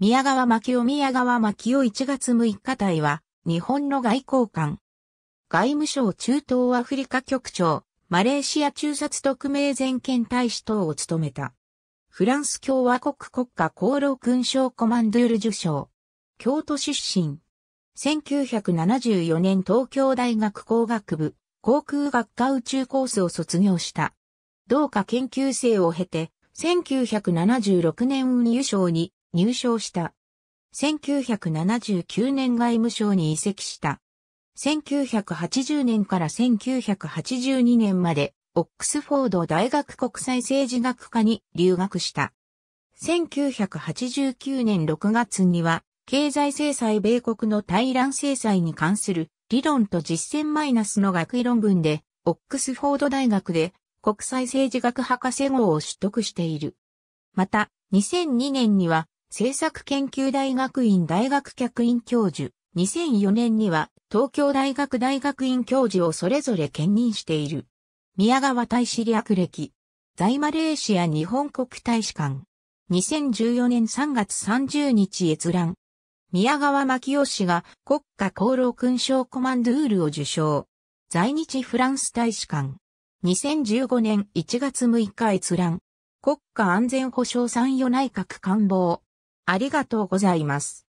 宮川牧雄宮川牧雄1月6日隊は、日本の外交官。外務省中東アフリカ局長、マレーシア中殺特命全権大使等を務めた。フランス共和国国家功労勲章コマンドゥール受賞。京都出身。1974年東京大学工学部、航空学科宇宙コースを卒業した。同科研究生を経て、1976年運輸省に入賞した。1979年外務省に移籍した。1980年から1982年まで、オックスフォード大学国際政治学科に留学した。1989年6月には、経済制裁米国の対乱制裁に関する理論と実践マイナスの学位論文で、オックスフォード大学で国際政治学博士号を取得している。また、2002年には政策研究大学院大学客員教授、2004年には東京大学大学院教授をそれぞれ兼任している。宮川大使略歴。在マレーシア日本国大使館。2014年3月30日閲覧。宮川牧夫氏が国家功労勲章コマンドゥールを受賞。在日フランス大使館。2015年1月6日閲覧。国家安全保障参与内閣官房。ありがとうございます。